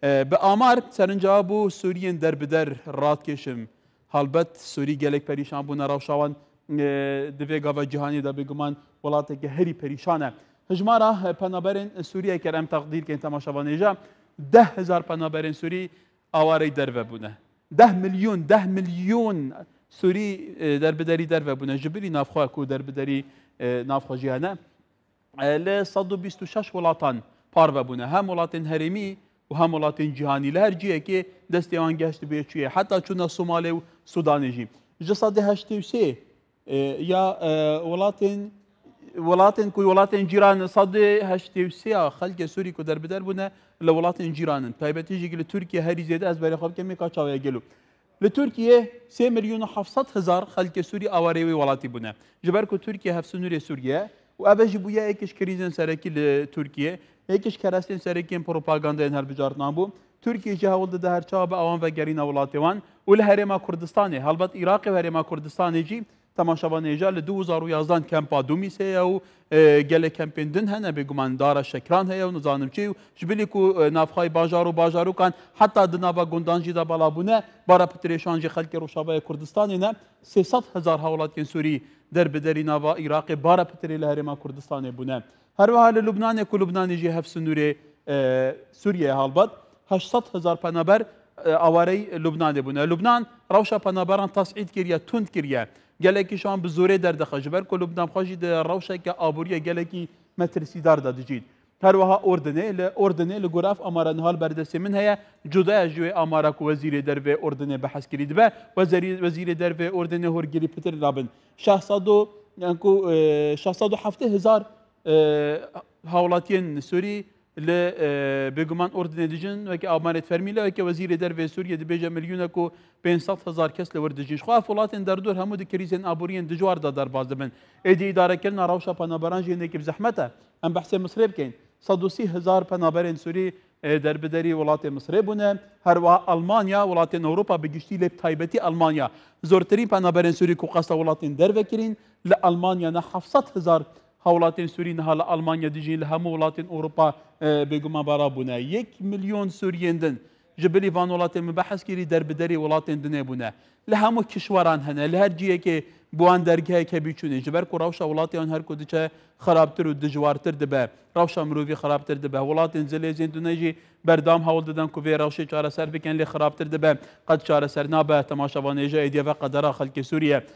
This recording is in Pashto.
به آمار سەرنجا بوو سوورین دەربدەر ڕاتکێشم هەڵبەت سووری گەلێک پەریشان بوون ڕاوشاوان دەبێ گاوە جیهانی دا بگومان وڵاتێکگە هەری پەریشانە هژمارە پەنابەرێن سووریە کە ئەم تەقدیرکەین تەماشەوانێژە دههزار پەنابەرێن سووری ئاوارەی دەربە بوونە ده میلیۆن ده میلیۆن سووری دەربدەری دەربە بوونە ژبری نافخوا و دەربدەری نافخۆژیانە لە 126 وڵاتان پارە بوونە هەم وڵاتین هەرێمی Bu hem olatin cihaniyle her ciheke destevan geçti bir çiye. Hatta çuna Somali ve Sudan'ı jim. Jasa de heşti vse ya olatin ولاتن کو ولاتن جیران صد هشت و سه خلق سوری کو در بدر بونه ل ولاتن جیرانن تایبتی جیگل ترکیه هری زیده از بری خلق می کاچاوی گلو ل ترکیه 3 میلیون و 700 هزار خلق سوری آواری و ولاتی بونه جبر کو ترکیه هفت سنوری سوریه و ابج بویا اکش کریزن سرکی ل ترکیه یەکیش کەرەستین سەرێکین پرۆپاگاندایەن هەربژارتان بوو تورکیجی هەوڵدەدا هەرچاو بە ئەوان بە گەرینە وڵاتێوان و لە هەرێما کوردستانی هەڵبەت عراقی هەرێما کوردستانێکی تەماشابانێژە لە 2011 کەمپا دومیس هەیە و گەلێک کەمپێندن هەنە بێگوماندارە شەکران هەیە و نزانم چی و ژبلی و نافخای باژار و باژاروکان حتا دناوا گوندانجیدا بەڵابوونە بارە پترێشانجی خەلکی ڕوشابای کوردستانی نە 300 هزار هاوڵاتکن سووری دەربدەری ناوا عیراقی بارە پتری لە هەرێما کوردستانی بوونە هەروەها لە لوبنانێک و لوبنانیژی هەف سنوورێ سووریە هاڵبەت 800 هزار پەنەبەر ئاوارەی لوبنانێ بوونە لوبنان ڕەوشە پەنەبەران تاسعید کردە تونند کردە گەلێکی شوان بە زۆرێ دەردەخە ژبەر کلوب دامخۆشی ڕەوشێککە ئابوووریە گەلێکی مەترسیداردا دەجیت. هەروەها ئۆردنێ لە ئۆردنێ لە گوراف ئەماران هەال بەردەستی من هەیە جودایە ژێ ئاماراک وەزیری دەروێ ئۆردنێ بە حەسکری دبە وەزیری دەروێ ئۆردنێ هۆرگری پتر رابن 1600 هزار هاوڵاتیان سووری ل بگمان اردنیجن و که آمانت فرمیله و که وزیر در و سوریه دبیج میلیون کو 500 هزار کس لوردجیش خواه فلاتن در دور همود کریزن آبورین دجوار دادار باز دبن ایدی اداره کردن روشا پنابران جنده که زحمته ام بحث مصر بکن 130 هزار پنابران سوری در بدری ولات مصر بونه هر وها آلمانیا ولات اروپا بگشتی لب تایبتی آلمانیا زورترین پنابران سوری کو قصد ولات در وکرین ل آلمانیا نه 700 هزار حولات سورین حال آلمانیا دیجی همه ولات اروپا بگم برابونه یک میلیون سوریان دن جبلی وان ولات مبحث کری در بدری ولات دنیا بونه لهمو کشوران هنه لهر جیه که بوان درگه که بیچونه جبر کو روش ولاتیان هر کدی چه خرابتر و دجوارتر دبه روش مروی خرابتر دبه ولات زلی زندونه جی بردام حول ددن کو وی روش چاره سر بکن لی خرابتر دبه قد چاره سر نابه تماشاوانه جا ایدیه و قدره خلک سوریه